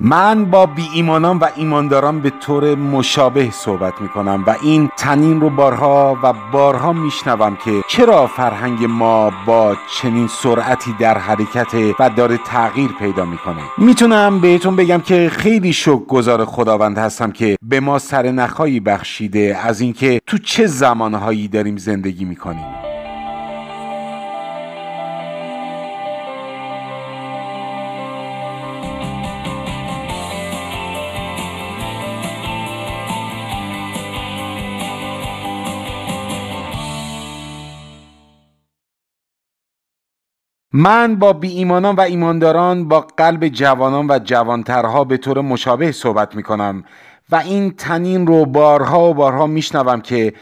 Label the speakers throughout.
Speaker 1: من با بی ایمانان و ایمانداران به طور مشابه صحبت می کنم و این تنین رو بارها و بارها میشنوم که چرا فرهنگ ما با چنین سرعتی در حرکت و داره تغییر پیدا میکنه میتونم بهتون بگم که خیلی شک گذار خداوند هستم که به ما سر نخایی بخشیده از اینکه تو چه زمانهایی داریم زندگی کنیم من با بی ایمانان و ایمانداران با قلب جوانان و جوانترها به طور مشابه صحبت می کنم و این تنین رو بارها و بارها میشنوم که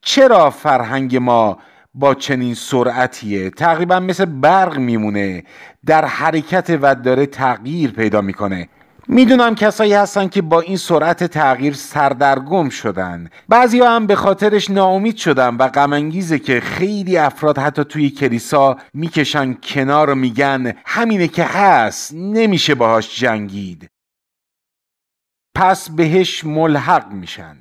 Speaker 1: چرا فرهنگ ما با چنین سرعتیه تقریبا مثل برق میمونه در حرکت و داره تغییر پیدا میکنه میدونم کسایی هستن که با این سرعت تغییر سردرگم شدن بعضی هم به خاطرش ناامید شدن و قمنگیزه که خیلی افراد حتی توی کلیسا میکشن کنار و میگن همینه که هست نمیشه باهاش جنگید پس بهش ملحق میشن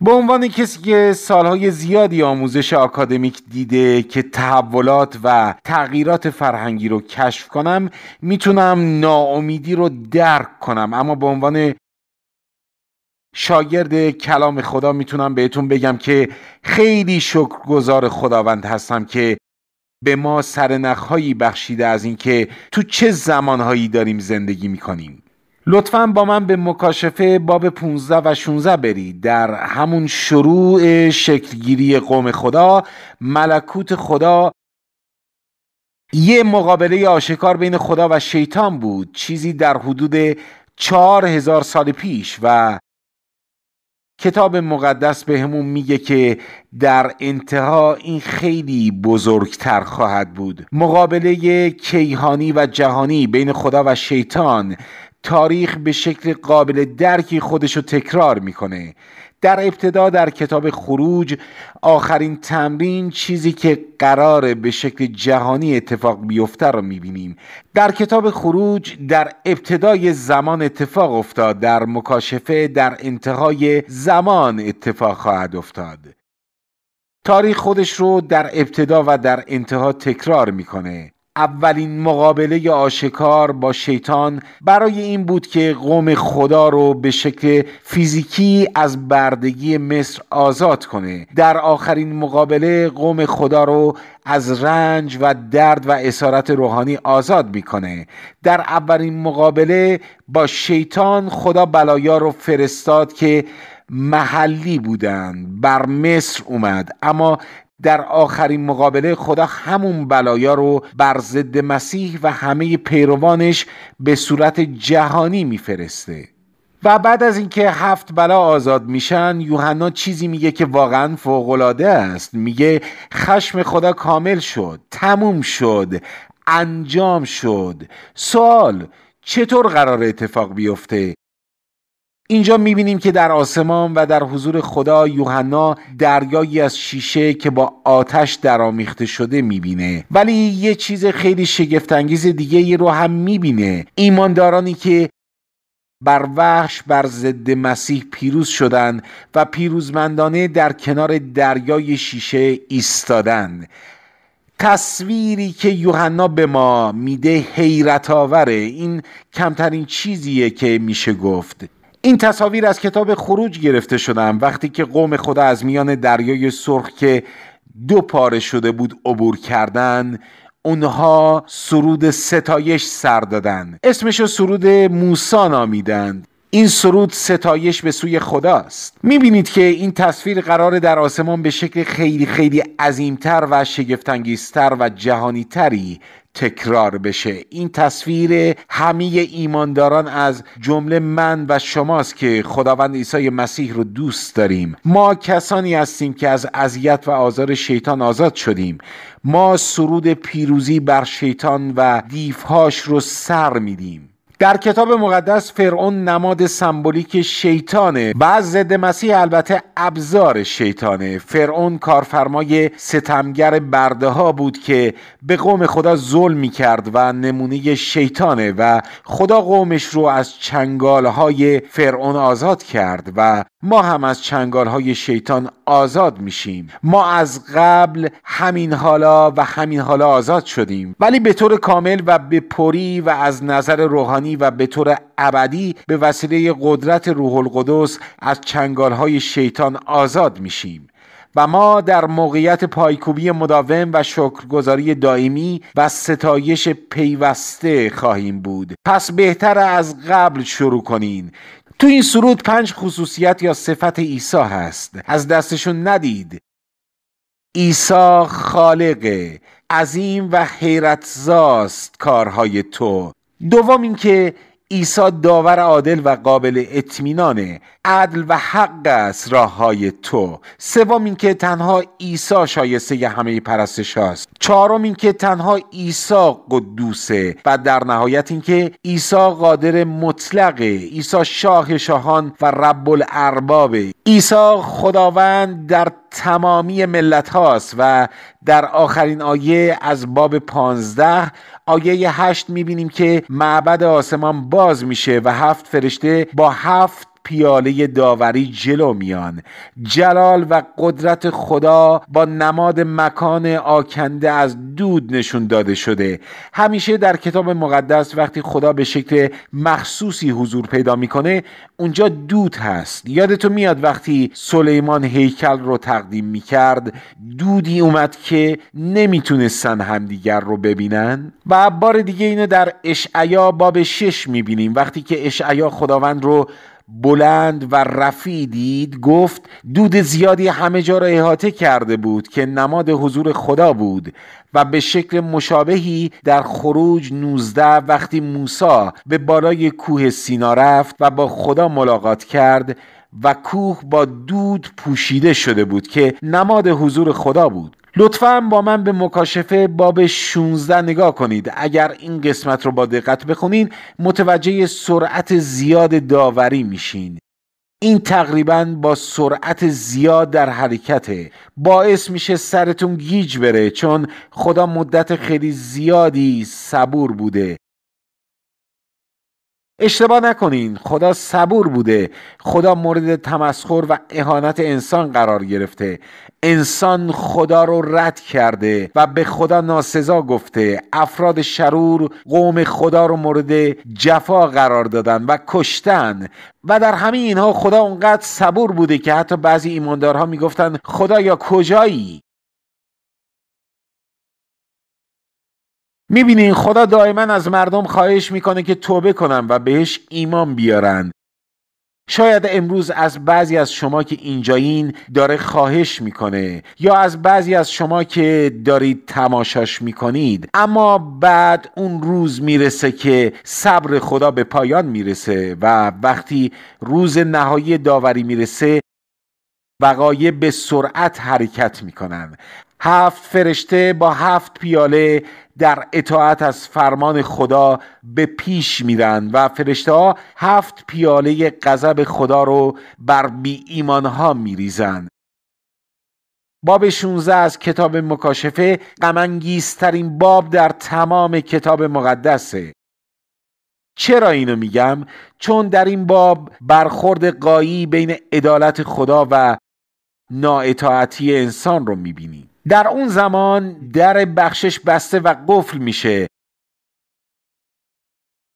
Speaker 1: به عنوان کسی که سالهای زیادی آموزش آکادمیک دیده که تحولات و تغییرات فرهنگی رو کشف کنم میتونم ناامیدی رو درک کنم اما به عنوان شاگرد کلام خدا میتونم بهتون بگم که خیلی شکرگزار خداوند هستم که به ما سرنخهایی بخشیده از اینکه تو چه زمانهایی داریم زندگی میکنیم لطفا با من به مکاشفه باب 15 و 16 برید در همون شروع شکلگیری قوم خدا ملکوت خدا یه مقابله آشکار بین خدا و شیطان بود چیزی در حدود چهار هزار سال پیش و کتاب مقدس به همون میگه که در انتها این خیلی بزرگتر خواهد بود مقابله کیهانی و جهانی بین خدا و شیطان تاریخ به شکل قابل درکی خودش رو تکرار میکنه در ابتدا در کتاب خروج آخرین تمرین چیزی که قراره به شکل جهانی اتفاق بیفته رو میبینیم در کتاب خروج در ابتدای زمان اتفاق افتاد در مکاشفه در انتهای زمان اتفاق خواهد افتاد تاریخ خودش رو در ابتدا و در انتها تکرار میکنه اولین مقابله آشکار با شیطان برای این بود که قوم خدا رو به شکل فیزیکی از بردگی مصر آزاد کنه در آخرین مقابله قوم خدا رو از رنج و درد و اسارت روحانی آزاد میکنه در اولین مقابله با شیطان خدا بلایا رو فرستاد که محلی بودند بر مصر اومد اما در آخرین مقابله خدا همون بلایا رو بر ضد مسیح و همه پیروانش به صورت جهانی میفرسته و بعد از اینکه هفت بلا آزاد میشن یوحنا چیزی میگه که واقعا فوقالعاده است میگه خشم خدا کامل شد تموم شد انجام شد سوال چطور قرار اتفاق بیفته اینجا میبینیم که در آسمان و در حضور خدا یوحنا دریایی از شیشه که با آتش درآمیخته شده میبینه ولی یه چیز خیلی شگفتانگیز دیگه ای رو هم میبینه ایماندارانی که بر وحش بر ضد مسیح پیروز شدند و پیروزمندانه در کنار دریای شیشه ایستادند تصویری که یوحنا به ما میده حیرت آوره این کمترین چیزیه که میشه گفت این تصاویر از کتاب خروج گرفته شدم وقتی که قوم خدا از میان دریای سرخ که دو پاره شده بود عبور کردن اونها سرود ستایش سر دادن اسمشو سرود موسا نامیدند این سرود ستایش به سوی خداست میبینید که این تصویر قرار در آسمان به شکل خیلی خیلی عظیمتر و شگفتانگیزتر و جهانیتری تکرار بشه این تصویر همه ایمانداران از جمله من و شماست که خداوند عیسی مسیح رو دوست داریم ما کسانی هستیم که از اذیت و آزار شیطان آزاد شدیم ما سرود پیروزی بر شیطان و دیوهاش رو سر میدیم در کتاب مقدس فرعون نماد سمبولیک شیطانه و ضد مسیح البته ابزار شیطانه فرعون کارفرمای ستمگر برده ها بود که به قوم خدا ظلم می کرد و نمونه شیطانه و خدا قومش رو از چنگال های فرعون آزاد کرد و ما هم از چنگال های شیطان آزاد میشیم ما از قبل همین حالا و همین حالا آزاد شدیم ولی به طور کامل و به پری و از نظر روحانی و به طور ابدی به وسیله قدرت روح القدس از چنگالهای شیطان آزاد میشیم و ما در موقعیت پایکوبی مداوم و شکرگزاری دائمی و ستایش پیوسته خواهیم بود پس بهتر از قبل شروع کنین تو این سرود پنج خصوصیت یا صفت عیسی هست از دستشون ندید عیسی خالقه عظیم و حیرتزاست کارهای تو دوم اینکه عیسی داور عادل و قابل اطمینانه عدل و حق است راههای تو سوم اینکه تنها عیسی شایسته همه پرستش هاست چهارم اینکه تنها عیسی قدوسه و در نهایت اینکه عیسی قادر مطلقه عیسی شاه شاهان و رب الارباب عیسی خداوند در تمامی ملت هاست و در آخرین آیه از باب پانزده آیه هشت میبینیم که معبد آسمان باز میشه و هفت فرشته با هفت پیاله داوری جلو میان جلال و قدرت خدا با نماد مکان آکنده از دود نشون داده شده همیشه در کتاب مقدس وقتی خدا به شکل مخصوصی حضور پیدا میکنه اونجا دود هست یادتون میاد وقتی سلیمان هیکل رو تقدیم میکرد دودی اومد که نمیتونستن همدیگر رو ببینن و بار دیگه اینو در اشعیا باب می میبینیم وقتی که اشعیا خداوند رو بلند و رفی دید گفت دود زیادی همه جا را احاطه کرده بود که نماد حضور خدا بود و به شکل مشابهی در خروج 19 وقتی موسی به بالای کوه سینا رفت و با خدا ملاقات کرد و کوه با دود پوشیده شده بود که نماد حضور خدا بود لطفا با من به مکاشفه باب 16 نگاه کنید اگر این قسمت رو با دقت بخونید متوجه سرعت زیاد داوری میشین این تقریبا با سرعت زیاد در حرکت باعث میشه سرتون گیج بره چون خدا مدت خیلی زیادی صبور بوده اشتباه نکنین خدا صبور بوده خدا مورد تمسخر و اهانت انسان قرار گرفته انسان خدا رو رد کرده و به خدا ناسزا گفته افراد شرور قوم خدا رو مورد جفا قرار دادن و کشتن و در همین اینها خدا اونقدر صبور بوده که حتی بعضی ایماندارها میگفتند خدا یا کجایی میبینین خدا دائما از مردم خواهش میکنه که توبه کنن و بهش ایمان بیارن شاید امروز از بعضی از شما که اینجایین داره خواهش میکنه یا از بعضی از شما که دارید تماشاش میکنید اما بعد اون روز میرسه که صبر خدا به پایان میرسه و وقتی روز نهایی داوری میرسه وقایع به سرعت حرکت میکنن هفت فرشته با هفت پیاله در اطاعت از فرمان خدا به پیش میرن و فرشته ها هفت پیاله غضب خدا رو بر بی ایمان ها میریزن باب 16 از کتاب مکاشفه قمنگیسترین باب در تمام کتاب مقدسه چرا اینو میگم چون در این باب برخورد قایی بین عدالت خدا و نااطاعتی انسان رو میبینیم در اون زمان در بخشش بسته و قفل میشه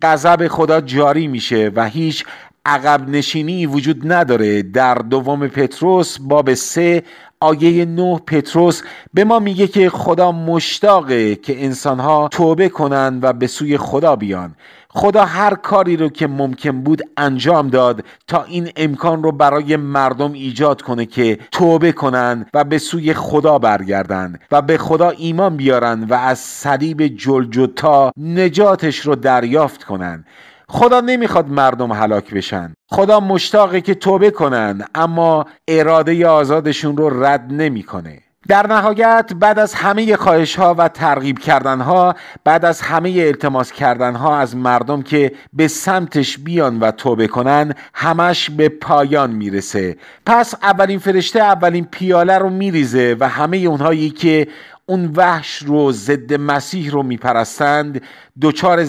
Speaker 1: غضب خدا جاری میشه و هیچ عقب نشینی وجود نداره در دوم پتروس باب سه آیه نه پتروس به ما میگه که خدا مشتاقه که انسانها توبه کنند و به سوی خدا بیان خدا هر کاری رو که ممکن بود انجام داد تا این امکان رو برای مردم ایجاد کنه که توبه کنند و به سوی خدا برگردند و به خدا ایمان بیارن و از صلیب جلجتا نجاتش رو دریافت کنند خدا نمیخواد مردم هلاک بشن خدا مشتاقه که توبه کنن اما اراده آزادشون رو رد نمیکنه در نهایت بعد از همه خواهش ها و ترغیب کردن ها بعد از همه التماس کردن ها از مردم که به سمتش بیان و توبه کنن همش به پایان میرسه پس اولین فرشته اولین پیاله رو میریزه و همه اونهایی که اون وحش رو ضد مسیح رو میپرستند دچار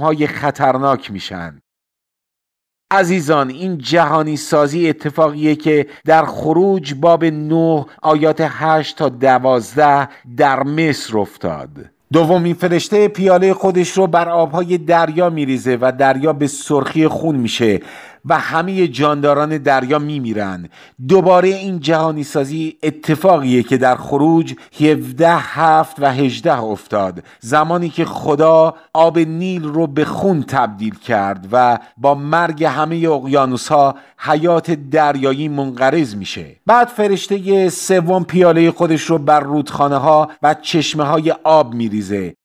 Speaker 1: های خطرناک میشن عزیزان این جهانی سازی اتفاقیه که در خروج باب 9 آیات 8 تا 12 در مصر افتاد دومین فرشته پیاله خودش رو بر آبهای دریا میریزه و دریا به سرخی خون میشه و همه جانداران دریا میمیرند دوباره این جهانی سازی اتفاقیه که در خروج 17 هفت و 18 افتاد زمانی که خدا آب نیل رو به خون تبدیل کرد و با مرگ همه اقیانوس ها حیات دریایی منقرض میشه بعد فرشته سوم پیاله خودش رو بر رودخانه ها و چشمه های آب میریزه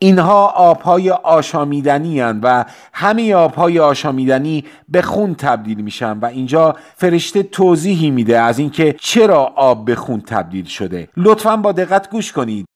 Speaker 1: اینها آبهای آشامیدنی و همه آبهای آشامیدنی به خون تبدیل میشن و اینجا فرشته توضیحی میده از اینکه چرا آب به خون تبدیل شده لطفا با دقت گوش کنید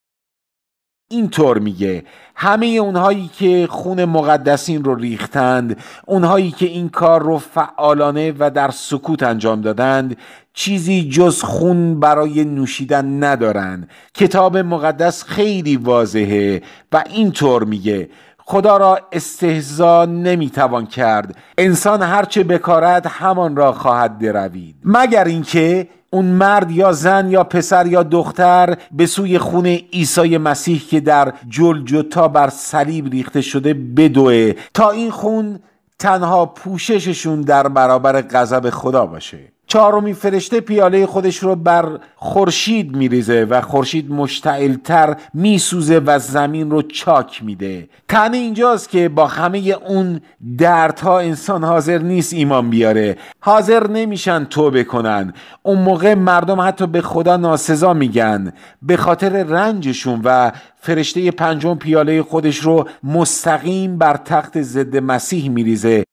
Speaker 1: اینطور میگه همه اونهایی که خون مقدسین رو ریختند اونهایی که این کار رو فعالانه و در سکوت انجام دادند چیزی جز خون برای نوشیدن ندارند کتاب مقدس خیلی واضحه و اینطور میگه خدا را استهزا نمیتوان کرد انسان هرچه بکارد همان را خواهد دروید مگر اینکه اون مرد یا زن یا پسر یا دختر به سوی خون عیسی مسیح که در جلجتا بر صلیب ریخته شده بدوه تا این خون تنها پوشششون در برابر غضب خدا باشه چهارمین فرشته پیاله خودش رو بر خورشید میریزه و خورشید مشتعلتر میسوزه و زمین رو چاک میده تنه اینجاست که با همه اون دردها انسان حاضر نیست ایمان بیاره حاضر نمیشن توبه کنن اون موقع مردم حتی به خدا ناسزا میگن به خاطر رنجشون و فرشته پنجم پیاله خودش رو مستقیم بر تخت ضد مسیح میریزه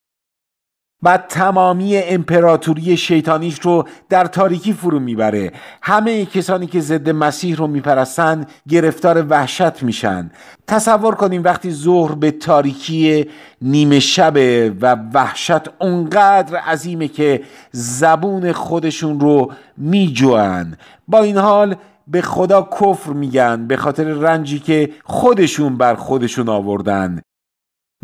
Speaker 1: و تمامی امپراتوری شیطانیش رو در تاریکی فرو میبره همه کسانی که ضد مسیح رو میپرستن گرفتار وحشت میشن تصور کنیم وقتی ظهر به تاریکی نیمه شبه و وحشت اونقدر عظیمه که زبون خودشون رو میجوان با این حال به خدا کفر میگن به خاطر رنجی که خودشون بر خودشون آوردن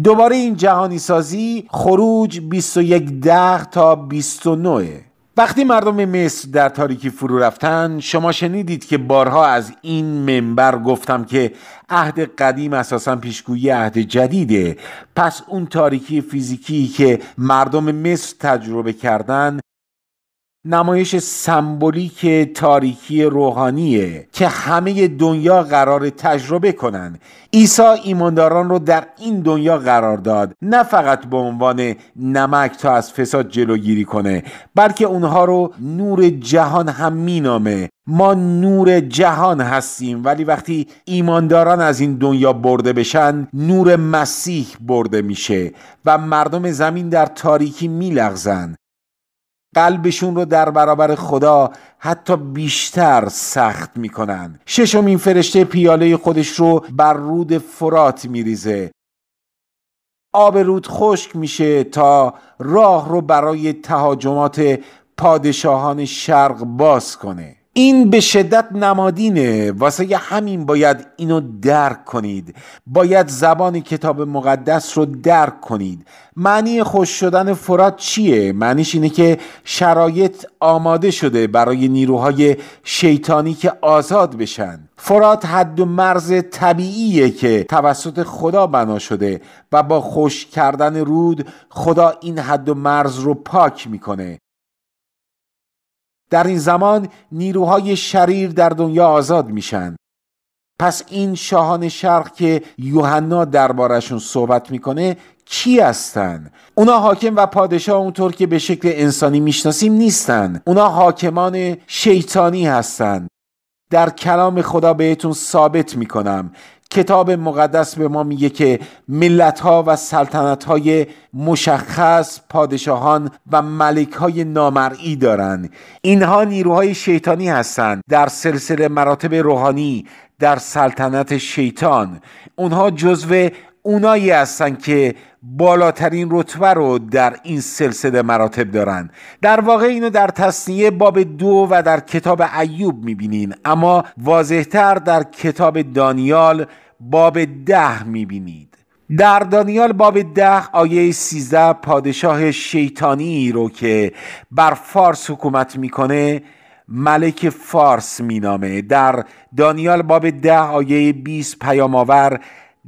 Speaker 1: دوباره این جهانی سازی خروج 21 ده تا 29 وقتی مردم مصر در تاریکی فرو رفتن شما شنیدید که بارها از این منبر گفتم که عهد قدیم اساسا پیشگویی عهد جدیده پس اون تاریکی فیزیکی که مردم مصر تجربه کردن نمایش سمبولیک تاریکی روحانیه که همه دنیا قرار تجربه کنند. عیسی ایمانداران رو در این دنیا قرار داد نه فقط به عنوان نمک تا از فساد جلوگیری کنه بلکه اونها رو نور جهان هم مینامه ما نور جهان هستیم ولی وقتی ایمانداران از این دنیا برده بشن نور مسیح برده میشه و مردم زمین در تاریکی لغزن قلبشون رو در برابر خدا حتی بیشتر سخت میکنن ششمین فرشته پیاله خودش رو بر رود فرات میریزه آب رود خشک میشه تا راه رو برای تهاجمات پادشاهان شرق باز کنه این به شدت نمادینه واسه همین باید اینو درک کنید باید زبان کتاب مقدس رو درک کنید معنی خوش شدن فرات چیه؟ معنیش اینه که شرایط آماده شده برای نیروهای شیطانی که آزاد بشن فرات حد و مرز طبیعیه که توسط خدا بنا شده و با خوش کردن رود خدا این حد و مرز رو پاک میکنه در این زمان نیروهای شریر در دنیا آزاد میشن پس این شاهان شرق که یوحنا دربارشون صحبت میکنه کی هستن اونا حاکم و پادشاه اونطور که به شکل انسانی میشناسیم نیستن اونا حاکمان شیطانی هستند در کلام خدا بهتون ثابت میکنم کتاب مقدس به ما میگه که ملت ها و سلطنت های مشخص پادشاهان و ملک های نامرئی دارند اینها نیروهای شیطانی هستند در سلسله مراتب روحانی در سلطنت شیطان اونها جزو اونایی هستند که بالاترین رتبه رو در این سلسله مراتب دارند در واقع اینو در تصنیه باب دو و در کتاب ایوب میبینین اما واضحتر در کتاب دانیال باب ده میبینید در دانیال باب ده آیه 13 پادشاه شیطانی رو که بر فارس حکومت میکنه ملک فارس مینامه در دانیال باب ده آیه 20 پیام آور،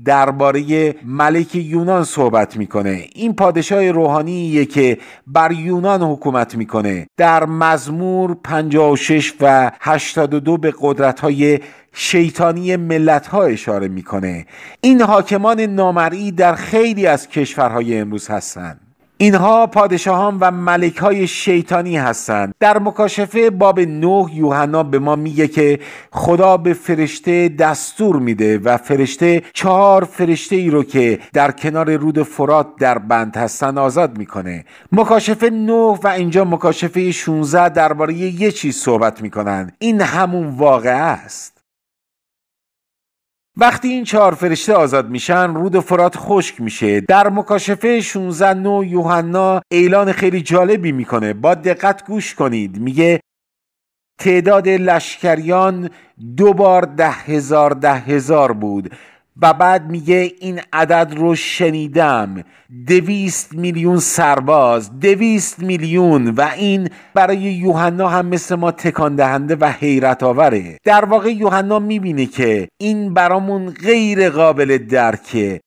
Speaker 1: درباره ملک یونان صحبت میکنه این پادشاه روحانییه که بر یونان حکومت میکنه در مزمور 56 و 82 به قدرت های شیطانی ملت ها اشاره میکنه این حاکمان نامرئی در خیلی از کشورهای امروز هستند اینها پادشاهان و ملک های شیطانی هستند در مکاشفه باب نه یوحنا به ما میگه که خدا به فرشته دستور میده و فرشته چهار فرشته ای رو که در کنار رود فرات در بند هستن آزاد میکنه مکاشفه 9 و اینجا مکاشفه 16 درباره یه چیز صحبت میکنن این همون واقعه است وقتی این چهار فرشته آزاد میشن رود فرات خشک میشه در مکاشفه 16 نو یوحنا اعلان خیلی جالبی میکنه با دقت گوش کنید میگه تعداد لشکریان دو بار ده هزار ده هزار بود و بعد میگه این عدد رو شنیدم دویست میلیون سرباز دویست میلیون و این برای یوحنا هم مثل ما تکان دهنده و حیرت آوره در واقع یوحنا میبینه که این برامون غیر قابل درکه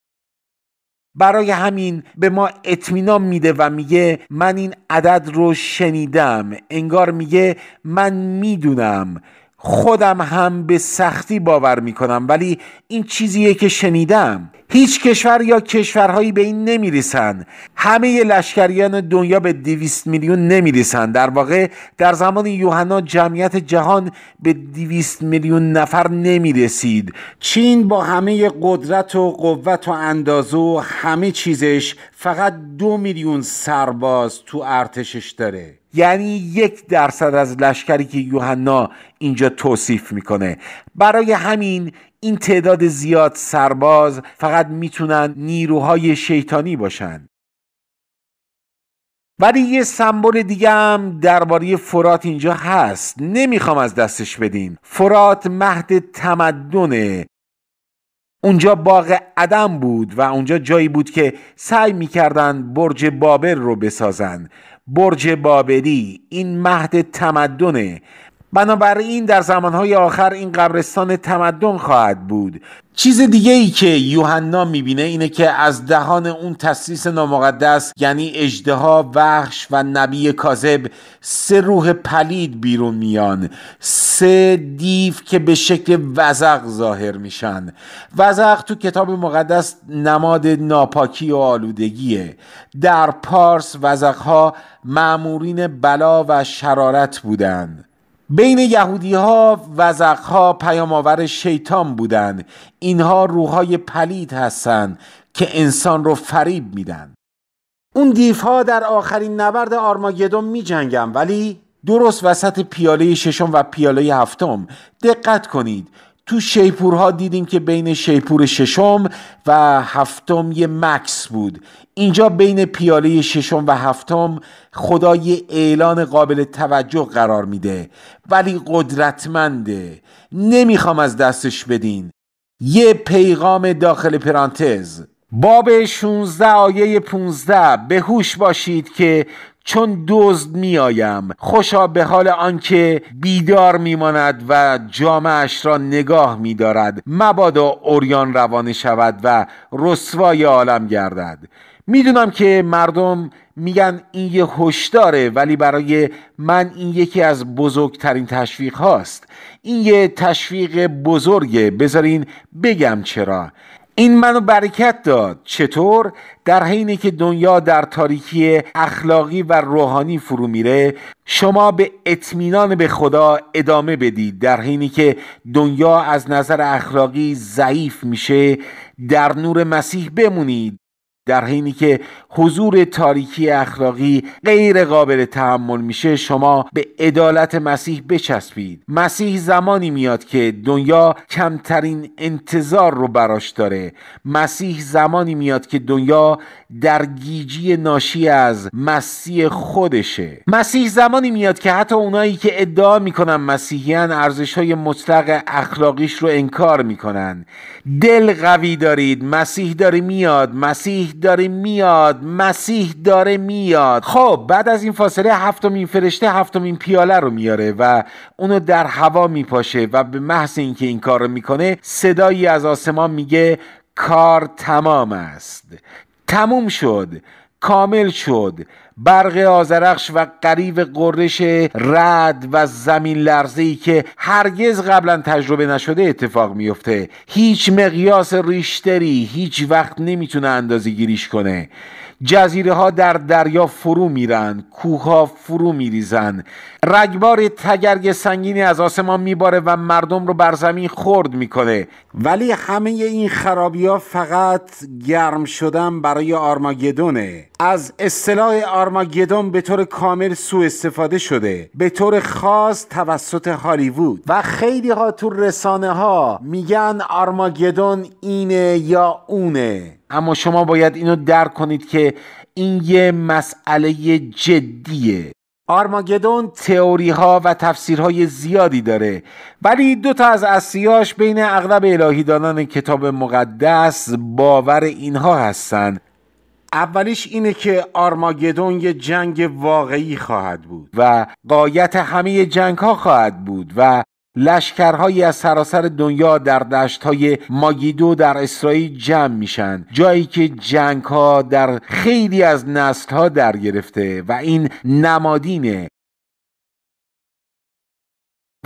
Speaker 1: برای همین به ما اطمینان میده و میگه من این عدد رو شنیدم انگار میگه من میدونم خودم هم به سختی باور می ولی این چیزیه که شنیدم هیچ کشور یا کشورهایی به این نمی رسند همه لشکریان دنیا به دویست میلیون نمی در واقع در زمان یوحنا جمعیت جهان به 200 میلیون نفر نمی رسید چین با همه قدرت و قوت و اندازه و همه چیزش فقط دو میلیون سرباز تو ارتشش داره یعنی یک درصد از لشکری که یوحنا اینجا توصیف میکنه برای همین این تعداد زیاد سرباز فقط میتونن نیروهای شیطانی باشن ولی یه سمبل دیگه هم درباره فرات اینجا هست نمیخوام از دستش بدین فرات مهد تمدنه اونجا باغ عدم بود و اونجا جایی بود که سعی میکردن برج بابل رو بسازن برج بابلی این مهد تمدنه بنابراین در زمانهای آخر این قبرستان تمدن خواهد بود چیز دیگه ای که یوحنا میبینه اینه که از دهان اون تسلیس نامقدس یعنی اجدها وحش و نبی کاذب سه روح پلید بیرون میان سه دیو که به شکل وزق ظاهر میشن وزق تو کتاب مقدس نماد ناپاکی و آلودگیه در پارس وزقها معمورین بلا و شرارت بودند بین یهودی ها وزق ها پیامآور شیطان بودند اینها روحهای پلید هستند که انسان رو فریب میدن اون دیف ها در آخرین نبرد آرماگدون می جنگن ولی درست وسط پیاله ششم و پیاله هفتم دقت کنید تو شیپورها دیدیم که بین شیپور ششم و هفتم یه مکس بود اینجا بین پیاله ششم و هفتم خدای اعلان قابل توجه قرار میده ولی قدرتمنده نمیخوام از دستش بدین یه پیغام داخل پرانتز باب 16 آیه 15 به هوش باشید که چون دزد میآیم خوشا به حال آنکه بیدار میماند و جامعش را نگاه میدارد مبادا اوریان روانه شود و رسوای عالم گردد میدونم که مردم میگن این یه هشداره ولی برای من این یکی از بزرگترین تشویق هاست این یه تشویق بزرگه بذارین بگم چرا این منو برکت داد چطور در حینی که دنیا در تاریکی اخلاقی و روحانی فرو میره شما به اطمینان به خدا ادامه بدید در حینی که دنیا از نظر اخلاقی ضعیف میشه در نور مسیح بمونید در حینی که حضور تاریکی اخلاقی غیر قابل تحمل میشه شما به عدالت مسیح بچسبید مسیح زمانی میاد که دنیا کمترین انتظار رو براش داره مسیح زمانی میاد که دنیا در گیجی ناشی از مسیح خودشه مسیح زمانی میاد که حتی اونایی که ادعا میکنن مسیحیان ارزش های مطلق اخلاقیش رو انکار میکنن دل قوی دارید مسیح داره میاد مسیح داره میاد مسیح داره میاد خب بعد از این فاصله هفتمین فرشته هفتمین پیاله رو میاره و اونو در هوا میپاشه و به محض اینکه این کار رو میکنه صدایی از آسمان میگه کار تمام است تموم شد کامل شد برق آزرخش و قریب قررش رد و زمین لرزه ای که هرگز قبلا تجربه نشده اتفاق میفته هیچ مقیاس ریشتری هیچ وقت نمیتونه اندازه گیریش کنه جزیره ها در دریا فرو میرن کوه ها فرو میریزن رگبار تگرگ سنگینی از آسمان میباره و مردم رو بر زمین خرد میکنه ولی همه این خرابی ها فقط گرم شدن برای آرماگدونه از اصطلاح آرماگدون به طور کامل سوء استفاده شده به طور خاص توسط هالیوود و خیلی ها تو رسانه ها میگن آرماگدون اینه یا اونه اما شما باید اینو درک کنید که این یه مسئله جدیه آرماگدون تئوری ها و تفسیرهای زیادی داره ولی دو تا از اصلیاش بین اغلب دانان کتاب مقدس باور اینها هستند اولیش اینه که آرماگدون یه جنگ واقعی خواهد بود و قایت همه جنگ ها خواهد بود و لشکرهایی از سراسر دنیا در دشتهای ماگیدو در اسرائیل جمع میشن جایی که جنگ ها در خیلی از نسل ها در گرفته و این نمادینه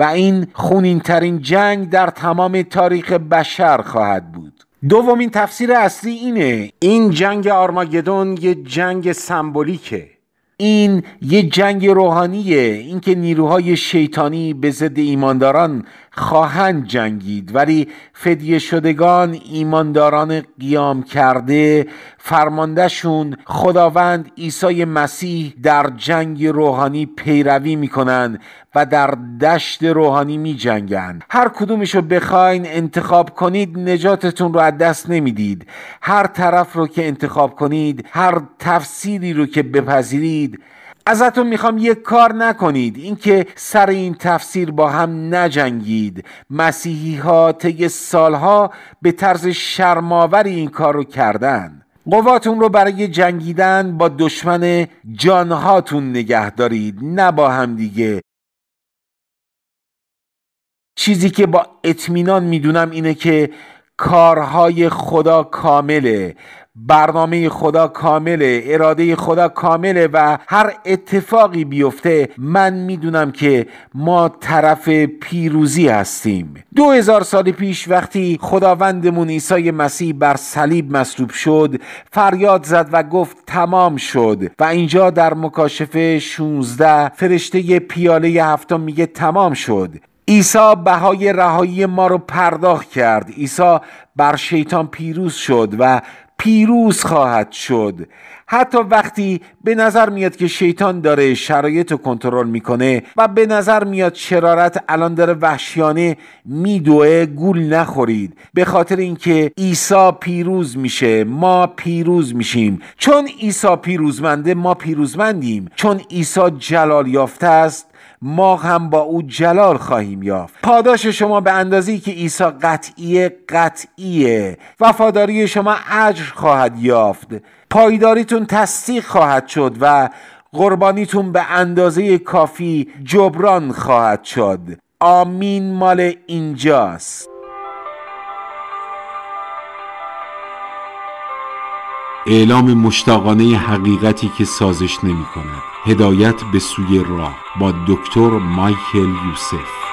Speaker 1: و این خونین ترین جنگ در تمام تاریخ بشر خواهد بود دومین تفسیر اصلی اینه این جنگ آرماگدون یه جنگ سمبولیکه این یه جنگ روحانیه اینکه نیروهای شیطانی به ضد ایمانداران خواهند جنگید ولی فدیه شدگان ایمانداران قیام کرده فرماندهشون خداوند عیسی مسیح در جنگ روحانی پیروی میکنند و در دشت روحانی می جنگند هر کدومش رو بخواین انتخاب کنید نجاتتون رو از دست نمیدید هر طرف رو که انتخاب کنید هر تفسیری رو که بپذیرید ازتون میخوام یک کار نکنید اینکه سر این تفسیر با هم نجنگید مسیحی ها طی سالها به طرز شرماوری این کار رو کردن قواتون رو برای جنگیدن با دشمن جانهاتون نگه دارید نه با هم دیگه چیزی که با اطمینان میدونم اینه که کارهای خدا کامله برنامه خدا کامله اراده خدا کامله و هر اتفاقی بیفته من میدونم که ما طرف پیروزی هستیم دو هزار سال پیش وقتی خداوندمون عیسی مسیح بر صلیب مصلوب شد فریاد زد و گفت تمام شد و اینجا در مکاشفه 16 فرشته پیاله هفتم میگه تمام شد عیسی بهای رهایی ما رو پرداخت کرد عیسی بر شیطان پیروز شد و پیروز خواهد شد حتی وقتی به نظر میاد که شیطان داره شرایط رو کنترل میکنه و به نظر میاد شرارت الان داره وحشیانه میدوه گول نخورید به خاطر اینکه عیسی پیروز میشه ما پیروز میشیم چون عیسی پیروزمنده ما پیروزمندیم چون عیسی جلال یافته است ما هم با او جلال خواهیم یافت پاداش شما به اندازه که عیسی قطعیه قطعیه وفاداری شما اجر خواهد یافت پایداریتون تصدیق خواهد شد و قربانیتون به اندازه کافی جبران خواهد شد آمین مال اینجاست اعلام مشتاقانه حقیقتی که سازش نمی هدایت به سوی راه با دکتر مایکل یوسف